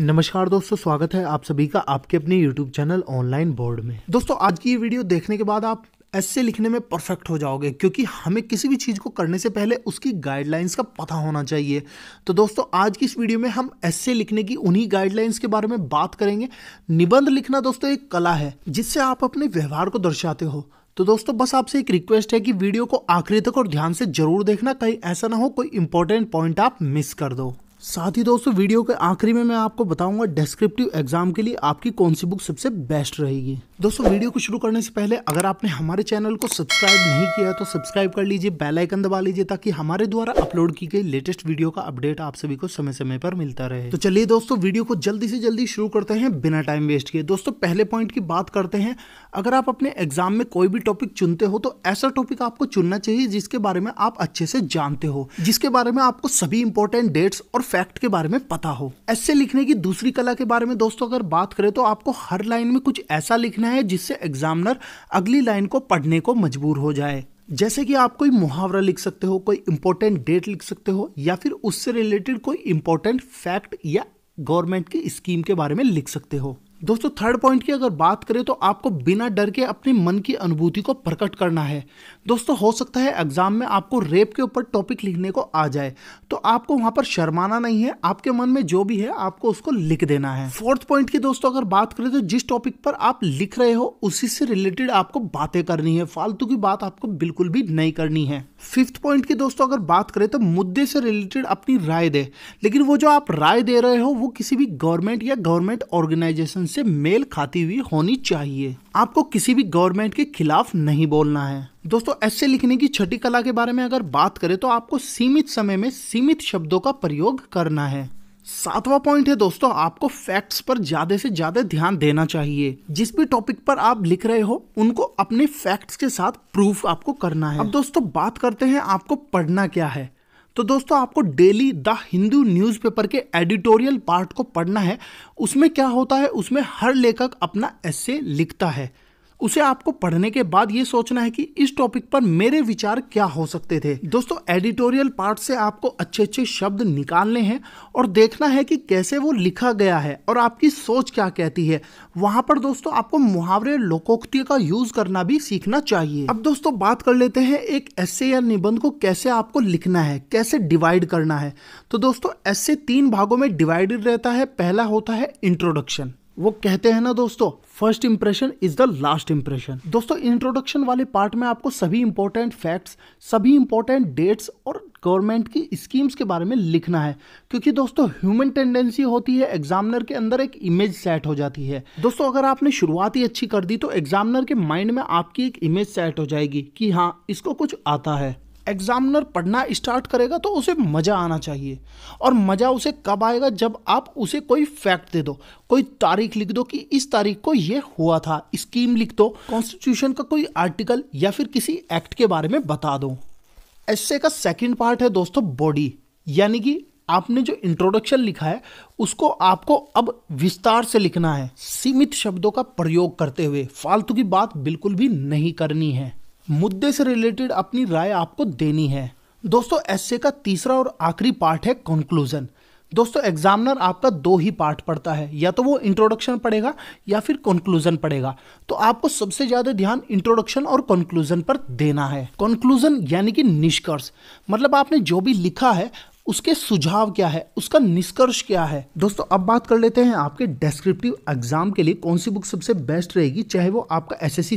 नमस्कार दोस्तों स्वागत है आप सभी का आपके अपने YouTube चैनल ऑनलाइन बोर्ड में दोस्तों आज की ये वीडियो देखने के बाद आप ऐसे लिखने में परफेक्ट हो जाओगे क्योंकि हमें किसी भी चीज़ को करने से पहले उसकी गाइडलाइंस का पता होना चाहिए तो दोस्तों आज की इस वीडियो में हम ऐसे लिखने की उन्हीं गाइडलाइंस के बारे में बात करेंगे निबंध लिखना दोस्तों एक कला है जिससे आप अपने व्यवहार को दर्शाते हो तो दोस्तों बस आपसे एक रिक्वेस्ट है कि वीडियो को आखिरी तक और ध्यान से जरूर देखना कहीं ऐसा ना हो कोई इंपॉर्टेंट पॉइंट आप मिस कर दो साथ ही दोस्तों वीडियो के आखिरी में मैं आपको बताऊंगा डिस्क्रिप्टिव एग्जाम के लिए आपकी कौन सी बुक सबसे बेस्ट रहेगी दोस्तों वीडियो को शुरू करने से पहले अगर आपने हमारे चैनल को सब्सक्राइब नहीं किया तो सब्सक्राइब कर लीजिए बेल आइकन दबा लीजिए ताकि हमारे द्वारा अपलोड की गई लेटेस्ट वीडियो का अपडेट आप सभी को समय समय पर मिलता रहे तो चलिए दोस्तों वीडियो को जल्दी से जल्दी शुरू करते हैं बिना टाइम वेस्ट किए दोस्तों पहले पॉइंट की बात करते हैं अगर आप अपने एग्जाम में कोई भी टॉपिक चुनते हो तो ऐसा टॉपिक आपको चुनना चाहिए जिसके बारे में आप अच्छे से जानते हो जिसके बारे में आपको सभी इंपॉर्टेंट डेट्स और फैक्ट के बारे में पता हो ऐसे लिखने की दूसरी कला के बारे में दोस्तों अगर बात करें तो आपको हर लाइन में कुछ ऐसा लिखना है जिससे एग्जामिनर अगली लाइन को पढ़ने को मजबूर हो जाए जैसे कि आप कोई मुहावरा लिख सकते हो कोई इंपॉर्टेंट डेट लिख सकते हो या फिर उससे रिलेटेड कोई इंपॉर्टेंट फैक्ट या गवर्नमेंट की स्कीम के बारे में लिख सकते हो दोस्तों थर्ड पॉइंट की अगर बात करें तो आपको बिना डर के अपने मन की अनुभूति को प्रकट करना है दोस्तों हो सकता है एग्जाम में आपको रेप के ऊपर टॉपिक लिखने को आ जाए तो आपको वहां पर शर्माना नहीं है आपके मन में जो भी है आपको उसको लिख देना है फोर्थ पॉइंट की दोस्तों अगर बात करें तो जिस टॉपिक पर आप लिख रहे हो उसी से रिलेटेड आपको बातें करनी है फालतू की बात आपको बिल्कुल भी नहीं करनी है फिफ्थ पॉइंट की दोस्तों अगर बात करें तो मुद्दे से रिलेटेड अपनी राय दे लेकिन वो जो आप राय दे रहे हो वो किसी भी गवर्नमेंट या गवर्नमेंट ऑर्गेनाइजेशन से मेल खाती हुई होनी चाहिए आपको किसी भी गवर्नमेंट के खिलाफ नहीं बोलना है दोस्तों ऐसे लिखने की छठी कला के बारे में अगर बात करें तो आपको सीमित समय में सीमित शब्दों का प्रयोग करना है सातवां पॉइंट है दोस्तों आपको फैक्ट्स पर ज्यादा से ज्यादा ध्यान देना चाहिए जिस भी टॉपिक पर आप लिख रहे हो उनको अपने फैक्ट्स के साथ प्रूफ आपको करना है अब दोस्तों बात करते हैं आपको पढ़ना क्या है तो दोस्तों आपको डेली द हिंदू न्यूज़पेपर के एडिटोरियल पार्ट को पढ़ना है उसमें क्या होता है उसमें हर लेखक अपना एस्से लिखता है उसे आपको पढ़ने के बाद ये सोचना है कि इस टॉपिक पर मेरे विचार क्या हो सकते थे दोस्तों एडिटोरियल पार्ट से आपको अच्छे अच्छे शब्द निकालने हैं और देखना है कि कैसे वो लिखा गया है और आपकी सोच क्या कहती है वहां पर दोस्तों आपको मुहावरे लोकोक्ति का यूज करना भी सीखना चाहिए अब दोस्तों बात कर लेते हैं एक ऐसे या निबंध को कैसे आपको लिखना है कैसे डिवाइड करना है तो दोस्तों ऐसे तीन भागों में डिवाइडेड रहता है पहला होता है इंट्रोडक्शन वो कहते हैं ना दोस्तों first impression is the last impression दोस्तों इंट्रोडक्शन वाले पार्ट में आपको सभी इंपॉर्टेंट फैक्ट्स सभी इंपॉर्टेंट डेट्स और गवर्नमेंट की स्कीम्स के बारे में लिखना है क्योंकि दोस्तों ह्यूमन टेंडेंसी होती है एग्जामिनर के अंदर एक इमेज सेट हो जाती है दोस्तों अगर आपने शुरुआत ही अच्छी कर दी तो एग्जामिनर के माइंड में आपकी एक इमेज सेट हो जाएगी कि हाँ इसको कुछ आता है एग्जामिनर पढ़ना स्टार्ट करेगा तो उसे मज़ा आना चाहिए और मज़ा उसे कब आएगा जब आप उसे कोई फैक्ट दे दो कोई तारीख लिख दो कि इस तारीख को ये हुआ था स्कीम लिख दो कॉन्स्टिट्यूशन का कोई आर्टिकल या फिर किसी एक्ट के बारे में बता दो ऐसे का सेकेंड पार्ट है दोस्तों बॉडी यानी कि आपने जो इंट्रोडक्शन लिखा है उसको आपको अब विस्तार से लिखना है सीमित शब्दों का प्रयोग करते हुए फालतू की बात बिल्कुल भी नहीं करनी है मुद्दे से रिलेटेड अपनी राय आपको देनी है दोस्तों ऐसे का तीसरा और आखिरी पार्ट है कंक्लूजन दोस्तों एग्जामिनर आपका दो ही पार्ट पढ़ता है या तो वो इंट्रोडक्शन पढ़ेगा या फिर कंक्लूजन पढ़ेगा तो आपको सबसे ज्यादा ध्यान इंट्रोडक्शन और कंक्लूजन पर देना है कंक्लूजन यानी कि निष्कर्ष मतलब आपने जो भी लिखा है उसके सुझाव क्या है उसका निष्कर्ष क्या है दोस्तों अब बात कर लेते हैं आपके डेस्क्रिप्टिव एग्जाम के लिए कौन सी बुक सबसे बेस्ट रहेगी चाहे वो आपका एस एस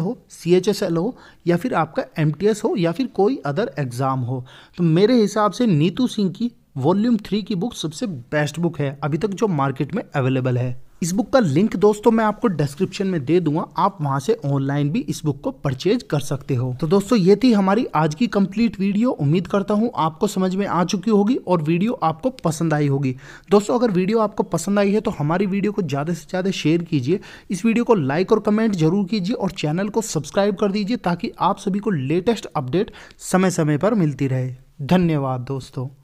हो सी हो या फिर आपका एम हो या फिर कोई अदर एग्जाम हो तो मेरे हिसाब से नीतू सिंह की वॉल्यूम थ्री की बुक सबसे बेस्ट बुक है अभी तक जो मार्केट में अवेलेबल है इस बुक का लिंक दोस्तों मैं आपको डिस्क्रिप्शन में दे दूंगा आप वहां से ऑनलाइन भी इस बुक को परचेज कर सकते हो तो दोस्तों ये थी हमारी आज की कंप्लीट वीडियो उम्मीद करता हूं आपको समझ में आ चुकी होगी और वीडियो आपको पसंद आई होगी दोस्तों अगर वीडियो आपको पसंद आई है तो हमारी वीडियो को ज़्यादा से ज़्यादा शेयर कीजिए इस वीडियो को लाइक और कमेंट जरूर कीजिए और चैनल को सब्सक्राइब कर दीजिए ताकि आप सभी को लेटेस्ट अपडेट समय समय पर मिलती रहे धन्यवाद दोस्तों